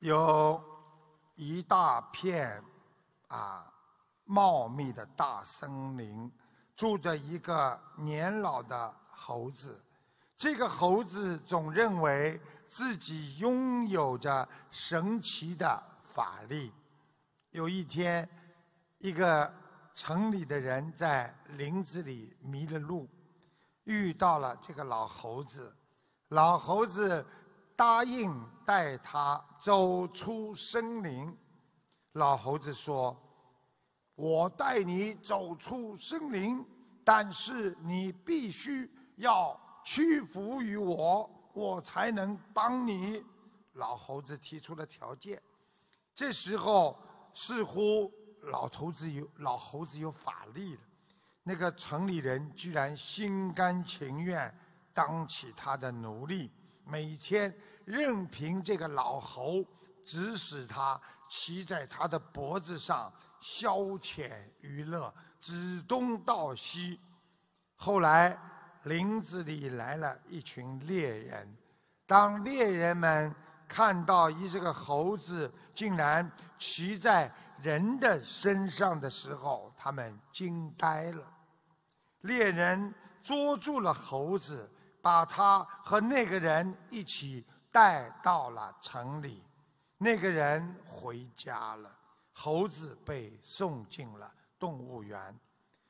有一大片啊茂密的大森林，住着一个年老的猴子。这个猴子总认为自己拥有着神奇的法力。有一天，一个城里的人在林子里迷了路，遇到了这个老猴子。老猴子。答应带他走出森林，老猴子说：“我带你走出森林，但是你必须要屈服于我，我才能帮你。”老猴子提出了条件。这时候，似乎老头子有老猴子有法力了，那个城里人居然心甘情愿当起他的奴隶。每天任凭这个老猴指使他骑在他的脖子上消遣娱乐，指东道西。后来林子里来了一群猎人，当猎人们看到一只个猴子竟然骑在人的身上的时候，他们惊呆了。猎人捉住了猴子。把他和那个人一起带到了城里，那个人回家了，猴子被送进了动物园。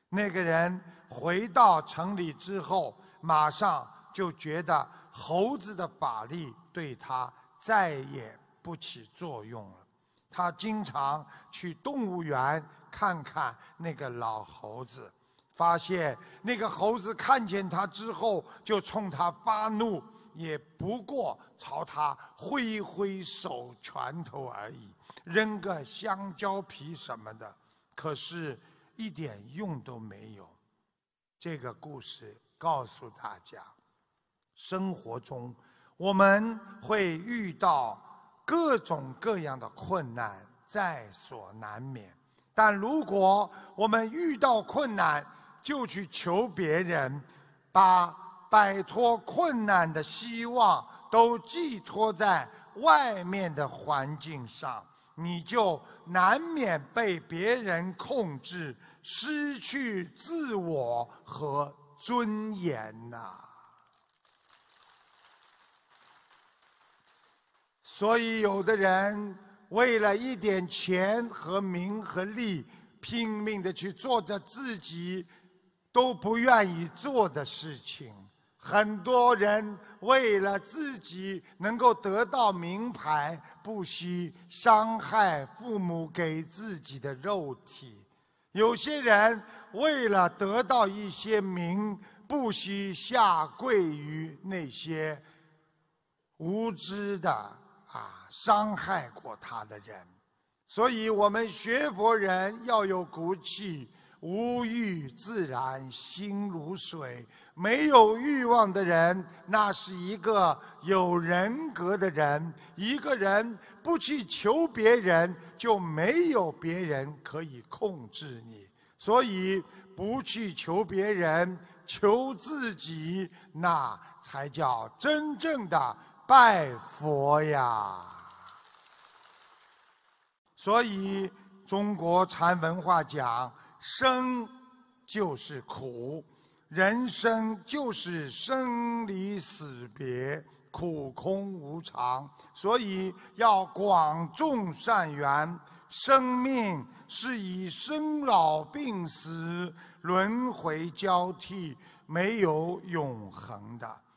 那个人回到城里之后，马上就觉得猴子的法力对他再也不起作用了。他经常去动物园看看那个老猴子。发现那个猴子看见他之后就冲他发怒，也不过朝他挥挥手、拳头而已，扔个香蕉皮什么的，可是，一点用都没有。这个故事告诉大家，生活中我们会遇到各种各样的困难，在所难免。但如果我们遇到困难，就去求别人，把摆脱困难的希望都寄托在外面的环境上，你就难免被别人控制，失去自我和尊严呐。所以，有的人为了一点钱和名和利，拼命的去做着自己。都不愿意做的事情，很多人为了自己能够得到名牌，不惜伤害父母给自己的肉体；有些人为了得到一些名，不惜下跪于那些无知的啊伤害过他的人。所以，我们学佛人要有骨气。无欲自然，心如水。没有欲望的人，那是一个有人格的人。一个人不去求别人，就没有别人可以控制你。所以不去求别人，求自己，那才叫真正的拜佛呀。所以中国禅文化讲。生就是苦，人生就是生离死别，苦空无常，所以要广种善缘。生命是以生老病死轮回交替，没有永恒的。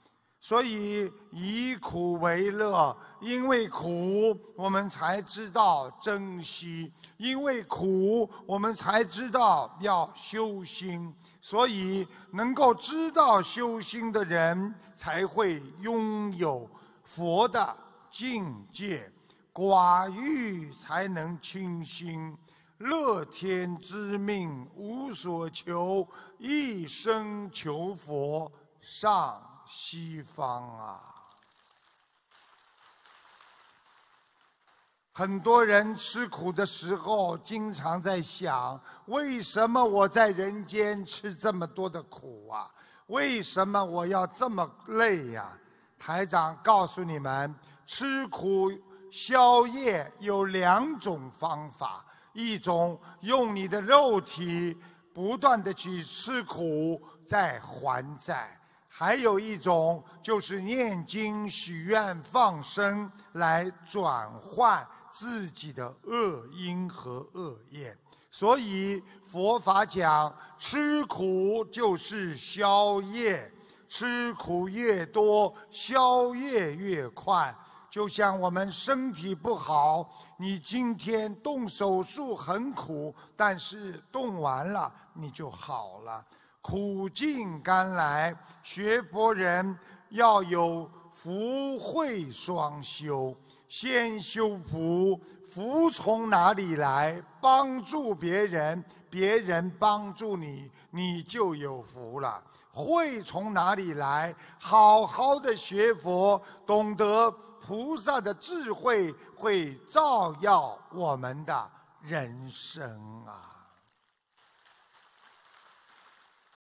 所以以苦为乐，因为苦我们才知道珍惜；因为苦我们才知道要修心。所以能够知道修心的人，才会拥有佛的境界。寡欲才能清心，乐天知命，无所求，一生求佛上。西方啊，很多人吃苦的时候，经常在想：为什么我在人间吃这么多的苦啊？为什么我要这么累呀？台长告诉你们，吃苦消业有两种方法：一种用你的肉体不断的去吃苦，在还债。还有一种就是念经、许愿、放生，来转换自己的恶因和恶业。所以佛法讲，吃苦就是消业，吃苦越多，消业越快。就像我们身体不好，你今天动手术很苦，但是动完了你就好了。苦尽甘来，学佛人要有福慧双修。先修福，福从哪里来？帮助别人，别人帮助你，你就有福了。慧从哪里来？好好的学佛，懂得菩萨的智慧，会照耀我们的人生啊。